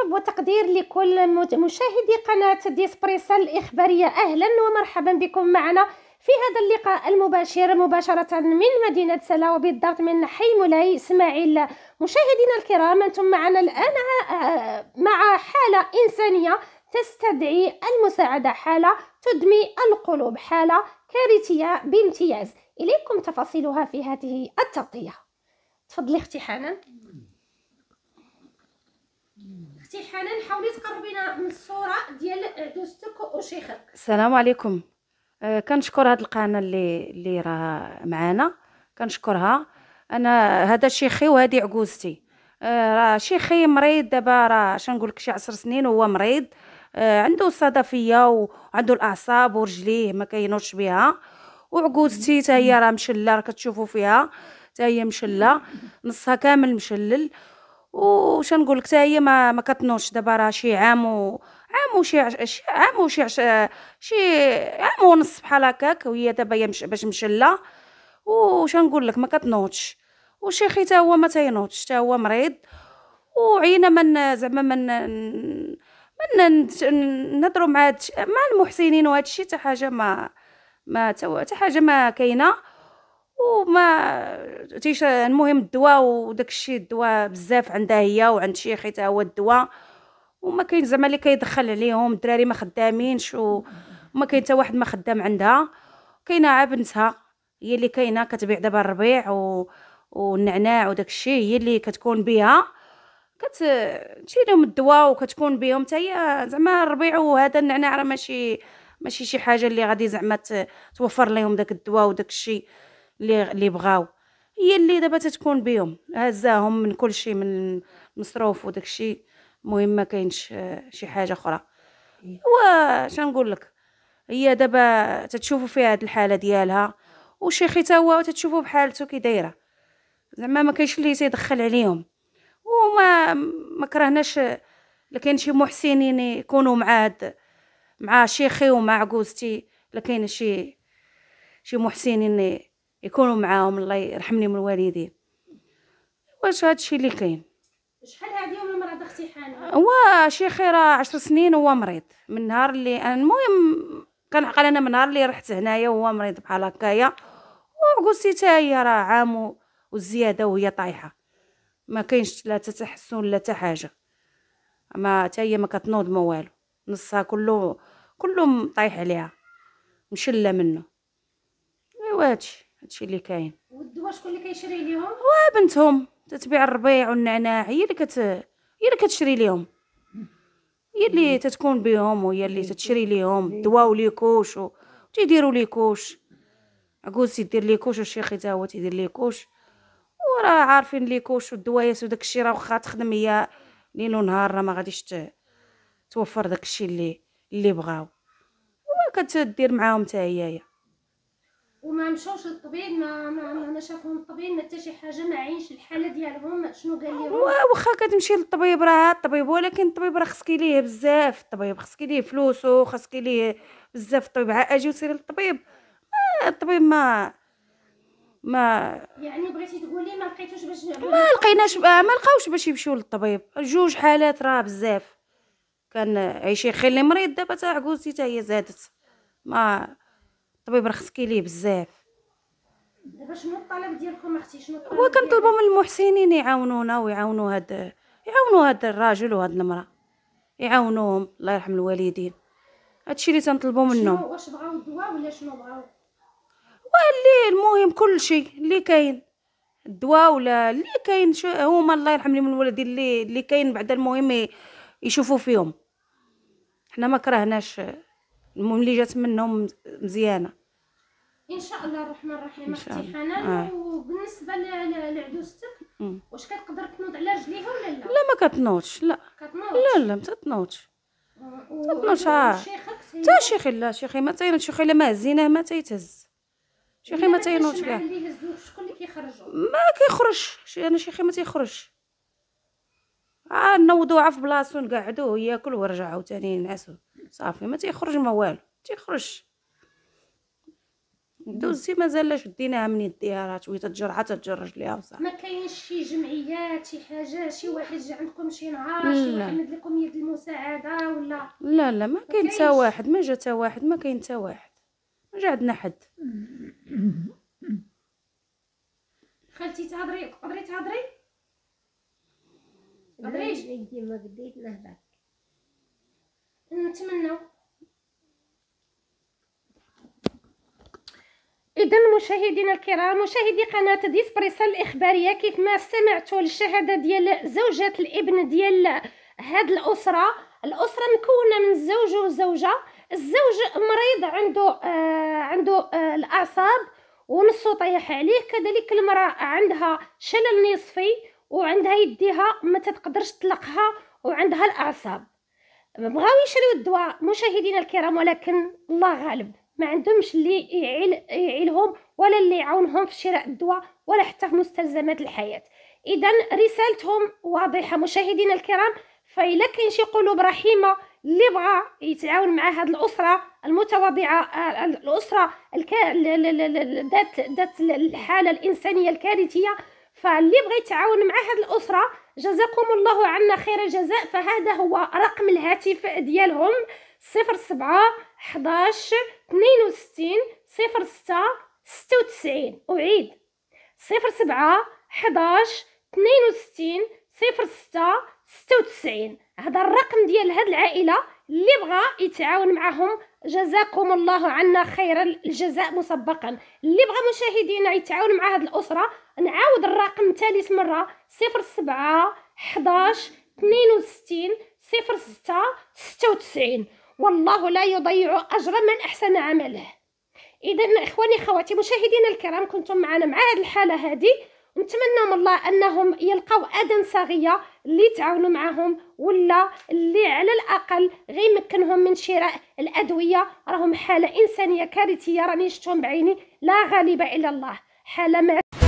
الحب وتقدير لكل مشاهدي قناة ديسبريسا الإخبارية أهلا ومرحبا بكم معنا في هذا اللقاء المباشر مباشرة من مدينة سلا وبالضبط من حي مولاي إسماعيل مشاهدينا الكرام أنتم معنا الآن آه، آه، مع حالة إنسانية تستدعي المساعدة حالة تدمي القلوب حالة كارثية بامتياز إليكم تفاصيلها في هذه التغطية تفضلي اختي حنان اختي حنان حاولي تقربينا من الصوره ديال دوستك وشيخك السلام عليكم آه، كنشكر هاد القناه اللي اللي راه معانا كنشكرها انا هذا شيخي وهذه عجوزتي آه، راه شيخي مريض دابا راه اش نقول لك شي 10 سنين وهو مريض آه، عنده الصدفيه وعنده الاعصاب ورجليه ما كينوضش بها وعجوزتي حتى هي راه مشله راه كتشوفوا فيها حتى هي مشله نصها كامل مشلل وش نقول لك هي ما ما كتنوضش دابا راه شي عام و عام وشي عش... عام وشي عش... شي عام ونص بحال هكاك وهي دابا يمش... باش مشله وش نقول لك ما كتنوضش وشيخي حتى هو ما تينوضش حتى هو مريض وعينا من زعما من من نهضروا مع مع المحسنين وهذا الشيء حتى حاجه ما ما حتى حاجه ما كاينه وما تيشا المهم الدواء وداك الشيء الدواء بزاف عندها هي وعند شيخي حتى هو الدواء وما كاين زعما اللي كيدخل عليهم الدراري ما خدامينش وما كاين حتى واحد ما خدام عندها كاينه عا بنتها هي اللي كاينه كتبيع دابا الربيع و... والنعناع وداك الشيء هي اللي كتكون بها كت لهم الدواء وكتكون بهم حتى هي زعما الربيع وهذا النعناع راه ماشي ماشي شي حاجه اللي غادي زعما توفر لهم داك الدواء وداك الشيء اللي اللي بغاو هي اللي دابا تتكون بهم هزاهم من كل شيء من مصروف وداك الشيء المهم ما كاينش آه، شي حاجه اخرى نقول لك هي دابا تتشوفوا فيها هاد الحاله ديالها وشيخي تا هو تتشوفوا بحالته كي دايره زعما ما كاينش اللي تيدخل عليهم وما ما كرهناش لكاين شي محسنين يكونوا مع هاد مع شيخي ومع جوزتي لكاين شي شي محسنين يكونوا معاهم الله يرحمني من الوالدين واش الشيء اللي كاين شحال هادي ولا مرض اختي حانه هو شي خير 10 سنين وهو مريض من نهار اللي انا المهم كنعقل انا من نهار اللي رحت هنايا وهو مريض بحال هكايا وقلتي حتى هي راه عام والزياده وهي طايحه ما كاينش لا تحسن لا حتى حاجه ما حتى هي ما كتنوض ما والو نصها كله كله طايح عليها مشله منه ايوا هادشي هادشي اللي كاين والدواء شكون اللي كيشري ليهم وا بنتهم تتبيع الربيع والنعناع هي اللي كت هي اللي كتشري ليهم هي اللي تتكون بهم وهي اللي تتشري ليهم الدواء وليكوش و... تيديروا ليكوش عجوز يدير ليكوش والشيخ حتى هو تيدير ليكوش وراه عارفين ليكوش والدوايات وداك الشيء راه واخا تخدم هي ليل ونهار راه ما غاديش ت... توفر داك الشيء اللي اللي بغاو وكتدير معاهم حتى هي وما مشاوش للطبيب ما ما, ما شافهم الطبيب ما حتى شي حاجه ما عينش الحاله ديالهم شنو قال لهم واخا كتمشي للطبيب راه الطبيب ولكن الطبيب راه خصك ليه بزاف الطبيب خصك ليه فلوسو خصك ليه بزاف الطبيب اجي وسيري للطبيب آه، الطبيب ما ما يعني بغيتي تقولي ما لقيتوش باش ما لقيناش ما لقاوش باش يمشيو للطبيب جوج حالات راه بزاف كان عيشي خلي مريض دابا تاع عجوزتي حتى هي زادت ما الطبيب رخص ليه بزاف دابا شنو الطلب ديالكم اختي شنو الطلب هو كنطلبوا من المحسنين يعاونونا ويعاونوا هاد يعاونوا هاد الراجل وهاد المراه يعاونوهم الله يرحم الوالدين هادشي اللي تنطلبوا منهم واش بغاو الدواء ولا شنو بغاو واللي المهم كلشي اللي كاين الدواء ولا اللي كاين هما الله يرحم لهم الوالدين اللي اللي كاين بعد المهم يشوفوا فيهم حنا ما كرهناش المهم اللي جات منهم مزيانه ان شاء الله الرحمن الرحيم اختي حنان آه. وبالنسبه لعدوستك واش كتقدر تنوض على رجليها ولا لا لا ما كتنوضش لا كتنوض لا لا ما تتنوضش تتنوضش اه حتى شيخي لا شيخي ما تاين شيخي الا ما هزيناه ما تيتهز شيخي ما تاينوش كاع ما كيخرجش انا شيخي ما تيخرجش آه نوضوه عا في بلاصتو ياكل ويرجع عاوتاني ينعسو صافي ما تيخرج ما والو تيخرج دوزتي مازال شديناها من يديها راه تويته تجرعها تتجرج ليها وصافي ما كاينش شي جمعيات شي حاجه شي واحد جا عندكم شي نهار شي واحد مد لكم يد المساعده ولا لا لا ما كاين حتى واحد ما جا حتى واحد ما كاين حتى واحد ما جا عندنا حد خالتي تهضري قدري تهضري قدريش ديما بديت نهضر نتمنى اذا مشاهدينا الكرام مشاهدي قناه ديسبريسا الاخباريه كيف ما سمعتوا الشهاده ديال زوجة الابن ديال هاد الاسره الاسره مكونه من زوج وزوجه الزوج مريض عنده آه عنده آه الاعصاب ونصو طايح عليه كذلك المراه عندها شلل نصفي وعندها يديها ما تقدرش تطلقها وعندها الاعصاب بغاو يشريو الدواء مشاهدينا الكرام ولكن الله غالب ما عندهمش اللي يعيل يعيلهم ولا اللي يعاونهم في شراء الدواء ولا حتى في مستلزمات الحياه اذا رسالتهم واضحه مشاهدينا الكرام فإلا كاين شي قلوب رحيمه اللي بغى يتعاون مع هاد الاسره المتواضعه آه، الاسره ذات ذات الحاله الانسانيه الكارثيه فاللي بغى يتعاون مع هاد الاسره جزاكم الله عنا خير الجزاء فهذا هو رقم الهاتف ديالهم 07 11 اثنين وستين صفر ستة ستة وتسعين أعيد صفر سبعة حداش اثنين وستين صفر ستة ستة وتسعين هذا الرقم ديال هاد العائلة اللي بغى يتعاون معهم جزاكم الله عنا خير الجزاء مسبقا اللي بغى مشاهدينا يتعاون مع هاد الأسرة نعاود الرقم ثالث مرة صفر سبعة حداش اثنين وستين صفر ستة ستة وتسعين والله لا يضيع أجر من أحسن عمله إذا إخواني خواتي مشاهدينا الكرام كنتم معنا مع هذه الحالة هذه نتمنى من الله انهم يلقاو اذن صاغيه اللي تعاونوا معاهم ولا اللي على الاقل غير يمكنهم من شراء الادويه راهم حاله انسانيه كارثيه راني شفتهم بعيني لا غالب الا الله حاله ما